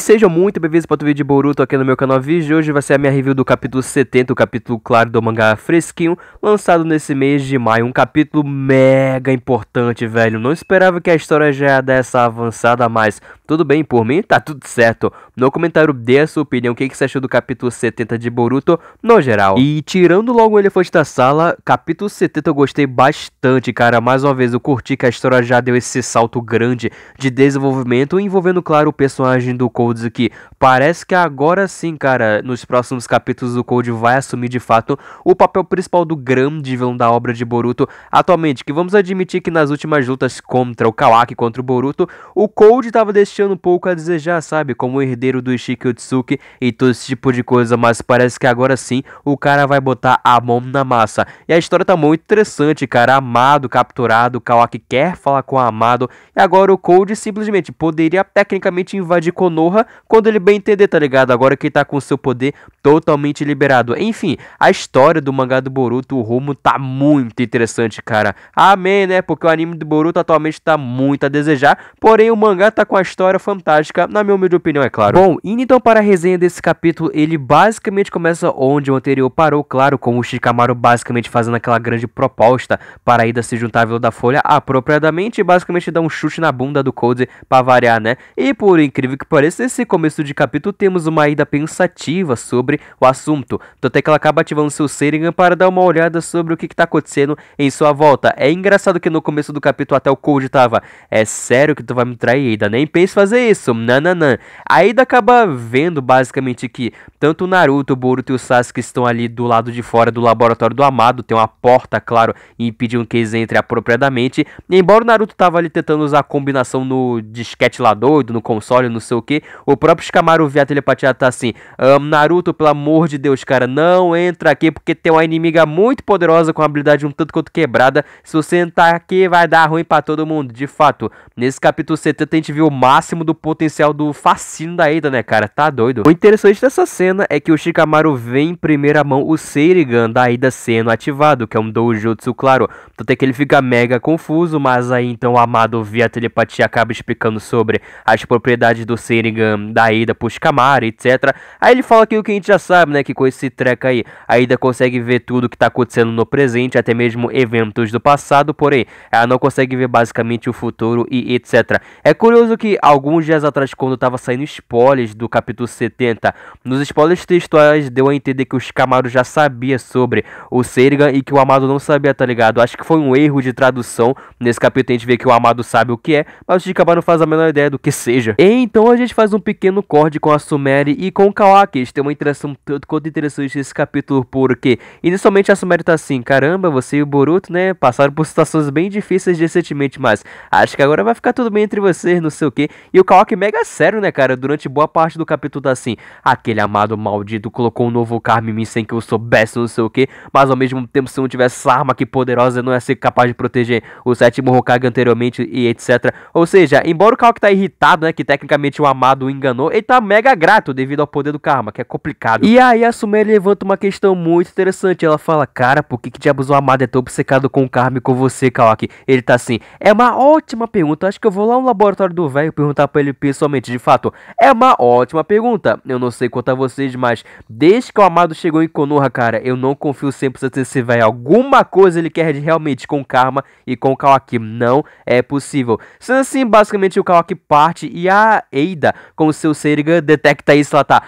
E sejam muito bem-vindos para outro vídeo de Boruto aqui no meu canal Vídeo. Hoje vai ser a minha review do capítulo 70, o capítulo claro do mangá fresquinho, lançado nesse mês de maio. Um capítulo mega importante, velho. Não esperava que a história já ia dar essa avançada, mas tudo bem por mim, tá tudo certo. No comentário dê a sua opinião, o que, que você achou do capítulo 70 de Boruto no geral. E tirando logo o elefante da sala, capítulo 70 eu gostei bastante, cara. Mais uma vez, eu curti que a história já deu esse salto grande de desenvolvimento, envolvendo, claro, o personagem do Kou que parece que agora sim, cara, nos próximos capítulos o Cold vai assumir de fato o papel principal do grande vilão da obra de Boruto atualmente, que vamos admitir que nas últimas lutas contra o Kawaki, contra o Boruto, o Cold estava deixando um pouco a desejar, sabe, como herdeiro do Ishiki Utsuki e todo esse tipo de coisa, mas parece que agora sim o cara vai botar a mão na massa. E a história tá muito interessante, cara, Amado capturado, Kawaki quer falar com o Amado, e agora o Cold simplesmente poderia tecnicamente invadir Konoha quando ele bem entender, tá ligado? Agora que ele tá com o seu poder totalmente liberado. Enfim, a história do mangá do Boruto, o rumo tá muito interessante, cara. Amém, né? Porque o anime do Boruto atualmente tá muito a desejar, porém o mangá tá com a história fantástica, na minha humilde opinião, é claro. Bom, indo então para a resenha desse capítulo, ele basicamente começa onde o anterior parou, claro, com o Shikamaru basicamente fazendo aquela grande proposta para a da se juntar à Vila da Folha apropriadamente, basicamente dá um chute na bunda do Code para variar, né? E por incrível que pareça, nesse começo de capítulo temos uma ida pensativa sobre o assunto, tanto é que ela acaba ativando seu Seringan para dar uma olhada sobre o que está acontecendo em sua volta. É engraçado que no começo do capítulo até o Cold tava, é sério que tu vai me trair, Ida, nem pense fazer isso, nananã. A Ida acaba vendo basicamente que tanto o Naruto, o Boruto e o Sasuke estão ali do lado de fora do laboratório do Amado, tem uma porta, claro, e que eles entrem apropriadamente, e embora o Naruto tava ali tentando usar a combinação no disquete lá doido, no console, não sei o que, o próprio Shikamaru via a telepatia tá assim: um, Naruto, pelo amor de Deus, cara, não entra aqui porque tem uma inimiga muito poderosa com habilidade um tanto quanto quebrada. Se você entrar aqui, vai dar ruim para todo mundo. De fato, nesse capítulo 70 a gente viu o máximo do potencial do fascínio da Eida, né, cara? Tá doido. O interessante dessa cena é que o Shikamaru vê em primeira mão o Seirigan da Aida sendo ativado, que é um doujutsu, claro. Tanto é que ele fica mega confuso, mas aí então o Amado via telepatia acaba explicando sobre as propriedades do Seirigan Nottingham, da ida por Scamara, etc. Aí ele fala o que a gente já sabe, né? Que com esse treco aí, a ida consegue ver tudo que tá acontecendo no presente, até mesmo eventos do passado, porém, ela não consegue ver basicamente o futuro e etc. É curioso que alguns dias atrás, quando tava saindo spoilers do capítulo 70, nos spoilers textuais deu a entender que o Scamaro já sabia sobre o Serigan e que o Amado não sabia, tá ligado? Acho que foi um erro de tradução. Nesse capítulo a gente vê que o Amado sabe o que é, mas o Shikamaru faz a menor ideia do que seja. E então a gente faz um pequeno corte com a Sumeri e com o Kawaki. Tem uma interação tanto quanto interessante esse capítulo, porque inicialmente a Sumeri tá assim, caramba, você e o Boruto, né, passaram por situações bem difíceis recentemente, mas acho que agora vai ficar tudo bem entre vocês, não sei o que. E o Kawaki é mega sério, né, cara, durante boa parte do capítulo tá assim, aquele amado maldito colocou um novo carme em mim sem que eu soubesse, não sei o que, mas ao mesmo tempo se eu não tivesse essa arma que poderosa, eu não ia ser capaz de proteger o sétimo Hokage anteriormente e etc. Ou seja, embora o Kawaki tá irritado, né, que tecnicamente o amado o enganou, ele tá mega grato devido ao poder do karma, que é complicado. E aí a Suméria levanta uma questão muito interessante. Ela fala, cara, por que, que diabos o Amado é tão obcecado com o karma e com você, Kawaki? Ele tá assim, é uma ótima pergunta. Acho que eu vou lá no laboratório do velho perguntar pra ele pessoalmente. De fato, é uma ótima pergunta. Eu não sei quanto a vocês, mas desde que o Amado chegou em Konoha, cara, eu não confio 100% nesse velho. Alguma coisa ele quer realmente com o karma e com o Kawaki. Não é possível. Sendo assim, basicamente o Kawaki parte e a Eida com o seu Seriga detecta isso lá, tá?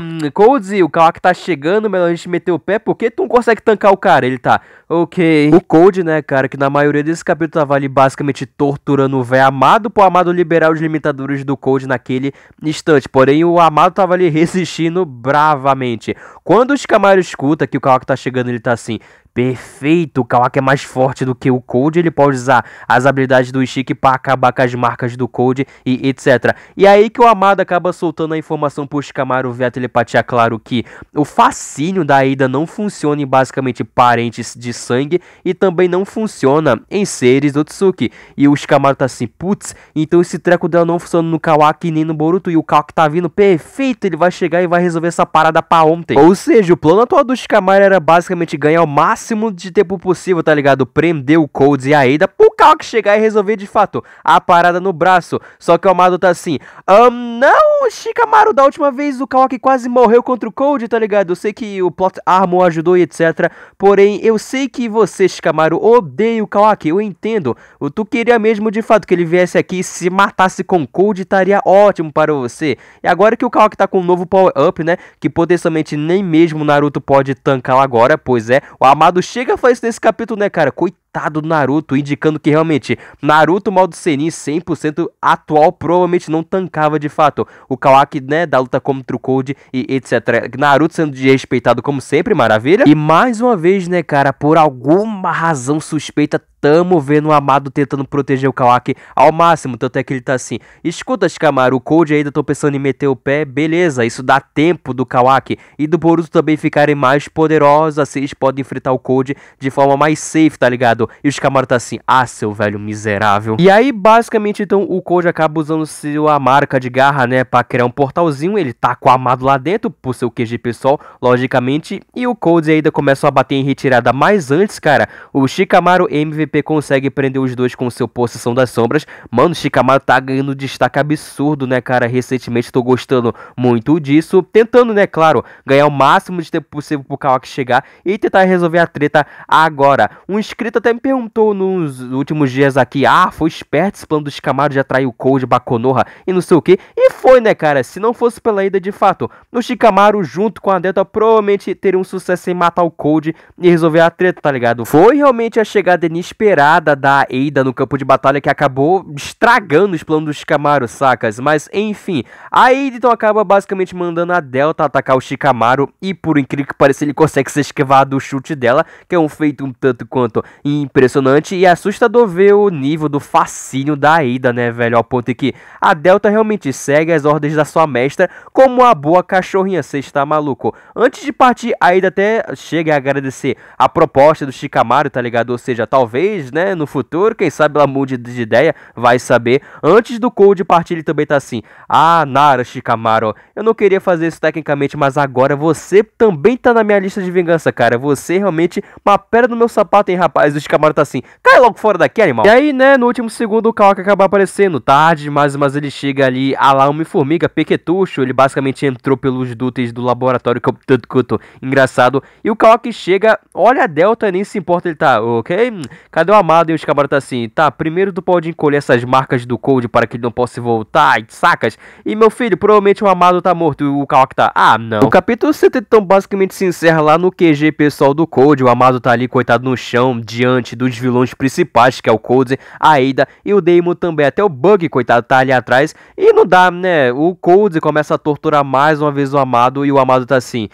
Um, Coldzy, o que tá chegando, melhor a gente meter o pé, porque tu não consegue tancar o cara. Ele tá, Ok. O Code, né, cara, que na maioria desse capítulo tava ali basicamente torturando o velho amado por amado liberar os limitadores do Code naquele instante. Porém, o amado tava ali resistindo bravamente. Quando o Shikamaru escuta que o Kawaki tá chegando, ele tá assim. Perfeito, o Kawaki é mais forte do que o Code, ele pode usar as habilidades do Ishiki para acabar com as marcas do Code e etc. E aí que o Amado acaba soltando a informação pro Shikamaru via telepatia, claro que o fascínio da Ida não funciona em basicamente parentes de sangue e também não funciona em seres do Tsuki. E o Shikamaru tá assim, putz, então esse treco dela não funciona no Kawaki nem no Boruto e o Kawaki tá vindo perfeito, ele vai chegar e vai resolver essa parada pra ontem. Ou seja, o plano atual do Shikamaru era basicamente ganhar o máximo de tempo possível, tá ligado? Prender o Codes e a Ada pro Kawaki chegar e resolver de fato a parada no braço. Só que o Amado tá assim, um, não o Shikamaru da última vez, o Kawaki quase morreu contra o Cold, tá ligado? Eu sei que o Plot Armor ajudou e etc. Porém, eu sei que você, Shikamaru, odeia o Kawaki, eu entendo. O tu queria mesmo de fato que ele viesse aqui e se matasse com o Cold, estaria ótimo para você. E agora que o Kawaki tá com um novo power-up, né? Que potencialmente nem mesmo Naruto pode tancar agora, pois é. O Amado chega a fazer isso nesse capítulo, né, cara? Coitado do Naruto, indicando que realmente Naruto mal do Senin 100% atual provavelmente não tancava de fato o Kawaki, né, da luta contra o Cold e etc. Naruto sendo respeitado como sempre, maravilha. E mais uma vez, né, cara, por alguma razão suspeita, estamos vendo o Amado tentando proteger o Kawaki ao máximo, tanto é que ele tá assim, escuta Shikamaru, o Cold ainda tô pensando em meter o pé, beleza, isso dá tempo do Kawaki e do Boruto também ficarem mais poderosos, assim eles podem enfrentar o Cold de forma mais safe, tá ligado? E o Shikamaru tá assim, ah, seu velho miserável. E aí, basicamente, então, o Cold acaba usando sua marca de garra, né, pra criar um portalzinho, ele tá com o Amado lá dentro, por seu QG pessoal, logicamente, e o Cold ainda começa a bater em retirada, mas antes, cara, o Shikamaru MVP consegue prender os dois com seu Possessão das Sombras. Mano, Shikamaru tá ganhando destaque absurdo, né, cara? Recentemente tô gostando muito disso. Tentando, né, claro, ganhar o máximo de tempo possível pro Kawaki chegar e tentar resolver a treta agora. Um inscrito até me perguntou nos últimos dias aqui: ah, foi esperto esse plano do Shikamaru de atrair o Cold, Bakonoha e não sei o que. E foi, né, cara? Se não fosse pela ida de fato, o Shikamaru junto com a Delta provavelmente teria um sucesso em matar o Cold e resolver a treta, tá ligado? Foi realmente a chegada inesperada da Ada no campo de batalha que acabou estragando os planos dos Shikamaru, sacas? Mas enfim, a Ada então acaba basicamente mandando a Delta atacar o Shikamaru e por incrível que pareça ele consegue se esquivar do chute dela, que é um feito um tanto quanto impressionante e assustador ver o nível do fascínio da Ada, né, velho? Ao ponto em que a Delta realmente segue as ordens da sua mestra como uma boa cachorrinha, cê está maluco? Antes de partir, a Ada até chega a agradecer a proposta do Shikamaru, tá ligado? Ou seja, talvez talvez, né, no futuro, quem sabe ela mude de ideia, vai saber. Antes do Cold partir, ele também tá assim: Ah, Nara Shikamaru, eu não queria fazer isso tecnicamente, mas agora você também tá na minha lista de vingança, cara. Você é realmente uma pedra no meu sapato, hein, rapaz. O Shikamaru tá assim: Cai logo fora daqui, animal. E aí, né, no último segundo, o Kawaki acaba aparecendo. Tarde mas mas ele chega ali, a lá, uma formiga, Pequetucho. Ele basicamente entrou pelos dutos do laboratório, que eu é tanto engraçado. E o Kawaki chega, olha a Delta, nem se importa, ele tá, ok? Cadê o Amado? E os caras tá assim, tá, primeiro tu pode encolher essas marcas do Cold para que ele não possa voltar, sacas? E meu filho, provavelmente o Amado tá morto e o Kawak tá, ah, não. O capítulo 70 então basicamente se encerra lá no QG pessoal do Cold, o Amado tá ali, coitado, no chão, diante dos vilões principais, que é o Cold, a Ada e o Daemon também, até o Bug, coitado, tá ali atrás, e não dá, né, o Cold começa a torturar mais uma vez o Amado e o Amado tá assim...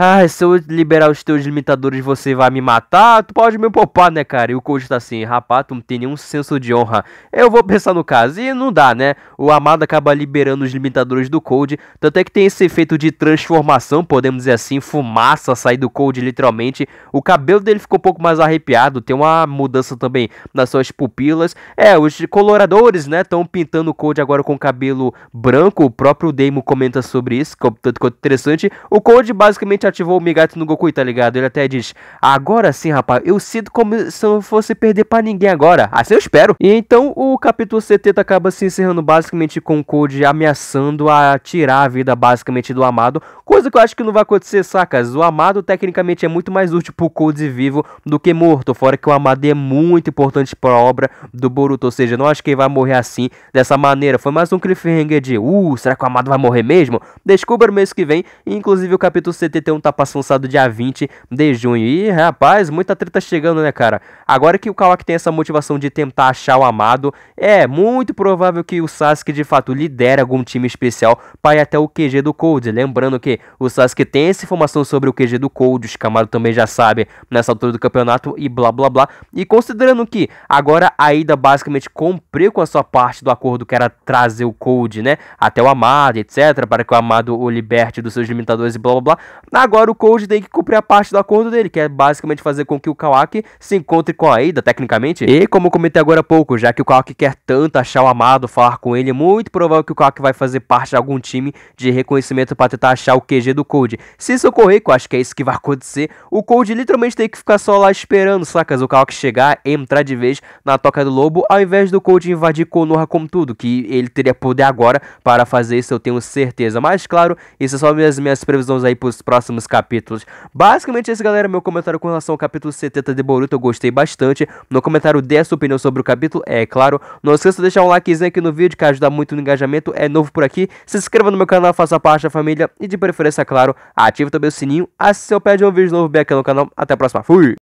Ah, se eu liberar os teus limitadores, você vai me matar? Tu pode me poupar, né, cara? E o coach tá assim, rapaz, tu não tem nenhum senso de honra. Eu vou pensar no caso. E não dá, né? O Amado acaba liberando os limitadores do Cold. Tanto é que tem esse efeito de transformação, podemos dizer assim, fumaça sair do Cold, literalmente. O cabelo dele ficou um pouco mais arrepiado. Tem uma mudança também nas suas pupilas. É, os coloradores, né, estão pintando o Cold agora com cabelo branco. O próprio Damon comenta sobre isso, tanto quanto interessante. O Cold basicamente ativou o Migato no Goku, tá ligado? Ele até diz: Agora sim, rapaz, eu sinto como se eu fosse perder para ninguém agora. Assim eu espero. E então o capítulo 70 acaba se encerrando basicamente com o Code ameaçando a tirar a vida basicamente do Amado. Coisa que eu acho que não vai acontecer, sacas? O Amado tecnicamente é muito mais útil pro Code vivo do que morto. Fora que o Amado é muito importante pra obra do Boruto. Ou seja, não acho que ele vai morrer assim, dessa maneira. Foi mais um cliffhanger de: Uh, será que o Amado vai morrer mesmo? Descubra mês que vem. Inclusive o capítulo 71 então tá passando sábado dia 20 de junho. E rapaz, muita treta chegando, né, cara? Agora que o Kawaki tem essa motivação de tentar achar o amado, é muito provável que o Sasuke de fato lidere algum time especial para ir até o QG do Cold. Lembrando que o Sasuke tem essa informação sobre o QG do Cold, os Kamado também já sabe nessa altura do campeonato e blá blá blá. E considerando que agora a Ida basicamente cumpriu com a sua parte do acordo que era trazer o Cold, né, até o amado, etc, para que o amado o liberte dos seus limitadores e blá blá blá. Agora o Cold tem que cumprir a parte do acordo dele, que é basicamente fazer com que o Kawaki se encontre com a Aida, tecnicamente. E como comentei agora há pouco, já que o Kawaki quer tanto achar o amado, falar com ele, é muito provável que o Kawaki vai fazer parte de algum time de reconhecimento para tentar achar o QG do Cold. Se isso ocorrer, que eu acho que é isso que vai acontecer, o Cold literalmente tem que ficar só lá esperando, sacas? O Kawaki chegar, entrar de vez na toca do lobo, ao invés do Cold invadir Konoha como tudo, que ele teria poder agora para fazer isso, eu tenho certeza. Mas claro, isso é são as minhas, minhas previsões aí para os próximos próximos capítulos. Basicamente esse, galera, é meu comentário com relação ao capítulo 70 de Boruto, eu gostei bastante. No comentário dê a sua opinião sobre o capítulo, é claro. Não esqueça de deixar um likezinho aqui no vídeo, que ajuda muito no engajamento, é novo por aqui. Se inscreva no meu canal, faça parte da família e de preferência, é claro, ative também o sininho, assim eu pede um vídeo novo bem aqui no canal. Até a próxima, fui!